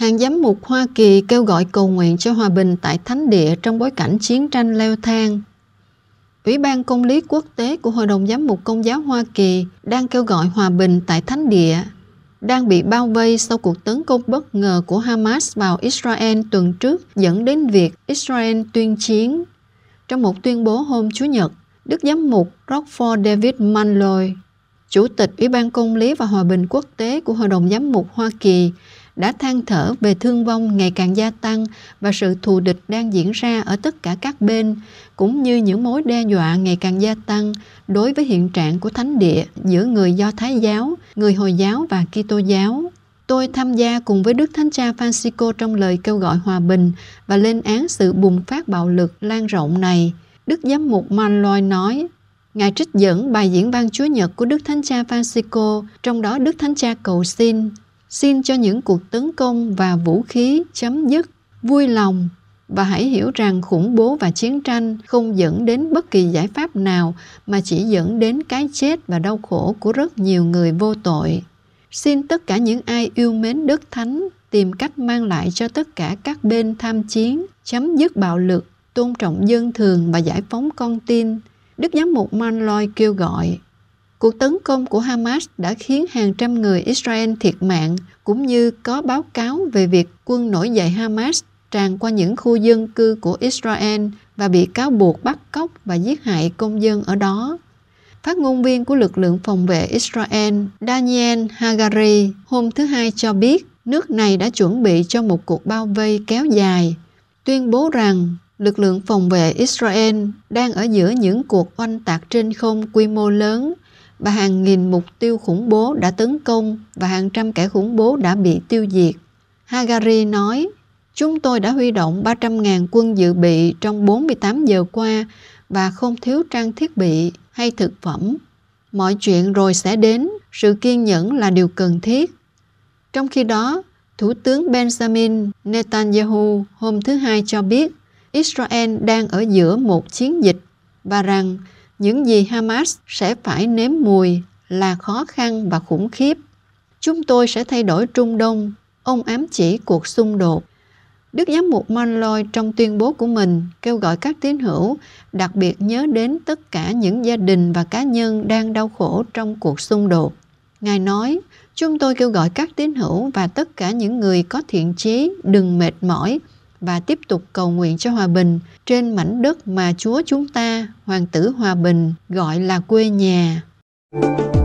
Hàng giám mục Hoa Kỳ kêu gọi cầu nguyện cho hòa bình tại Thánh địa trong bối cảnh chiến tranh leo thang. Ủy ban Công lý Quốc tế của Hội đồng Giám mục Công giáo Hoa Kỳ đang kêu gọi hòa bình tại Thánh địa, đang bị bao vây sau cuộc tấn công bất ngờ của Hamas vào Israel tuần trước dẫn đến việc Israel tuyên chiến. Trong một tuyên bố hôm Chủ nhật, Đức Giám mục Rockford David Manloy, Chủ tịch Ủy ban Công lý và Hòa bình Quốc tế của Hội đồng Giám mục Hoa Kỳ, đã than thở về thương vong ngày càng gia tăng và sự thù địch đang diễn ra ở tất cả các bên, cũng như những mối đe dọa ngày càng gia tăng đối với hiện trạng của thánh địa giữa người Do Thái giáo, người Hồi giáo và Kitô giáo. Tôi tham gia cùng với Đức Thánh Cha Francisco trong lời kêu gọi hòa bình và lên án sự bùng phát bạo lực lan rộng này. Đức Giám mục Manloy nói, Ngài trích dẫn bài diễn văn Chúa Nhật của Đức Thánh Cha Francisco, trong đó Đức Thánh Cha cầu xin Xin cho những cuộc tấn công và vũ khí chấm dứt vui lòng và hãy hiểu rằng khủng bố và chiến tranh không dẫn đến bất kỳ giải pháp nào mà chỉ dẫn đến cái chết và đau khổ của rất nhiều người vô tội. Xin tất cả những ai yêu mến Đức Thánh tìm cách mang lại cho tất cả các bên tham chiến, chấm dứt bạo lực, tôn trọng dân thường và giải phóng con tin. Đức Giám mục Manloy kêu gọi Cuộc tấn công của Hamas đã khiến hàng trăm người Israel thiệt mạng, cũng như có báo cáo về việc quân nổi dậy Hamas tràn qua những khu dân cư của Israel và bị cáo buộc bắt cóc và giết hại công dân ở đó. Phát ngôn viên của lực lượng phòng vệ Israel Daniel Hagari hôm thứ Hai cho biết nước này đã chuẩn bị cho một cuộc bao vây kéo dài, tuyên bố rằng lực lượng phòng vệ Israel đang ở giữa những cuộc oanh tạc trên không quy mô lớn và hàng nghìn mục tiêu khủng bố đã tấn công và hàng trăm kẻ khủng bố đã bị tiêu diệt. Hagari nói, chúng tôi đã huy động 300.000 quân dự bị trong 48 giờ qua và không thiếu trang thiết bị hay thực phẩm. Mọi chuyện rồi sẽ đến, sự kiên nhẫn là điều cần thiết. Trong khi đó, Thủ tướng Benjamin Netanyahu hôm thứ Hai cho biết Israel đang ở giữa một chiến dịch và rằng những gì Hamas sẽ phải nếm mùi là khó khăn và khủng khiếp. Chúng tôi sẽ thay đổi Trung Đông, ông ám chỉ cuộc xung đột. Đức giám mục Manloy trong tuyên bố của mình kêu gọi các tín hữu đặc biệt nhớ đến tất cả những gia đình và cá nhân đang đau khổ trong cuộc xung đột. Ngài nói, chúng tôi kêu gọi các tín hữu và tất cả những người có thiện chí đừng mệt mỏi và tiếp tục cầu nguyện cho hòa bình trên mảnh đất mà Chúa chúng ta, Hoàng tử Hòa Bình, gọi là quê nhà. Thank you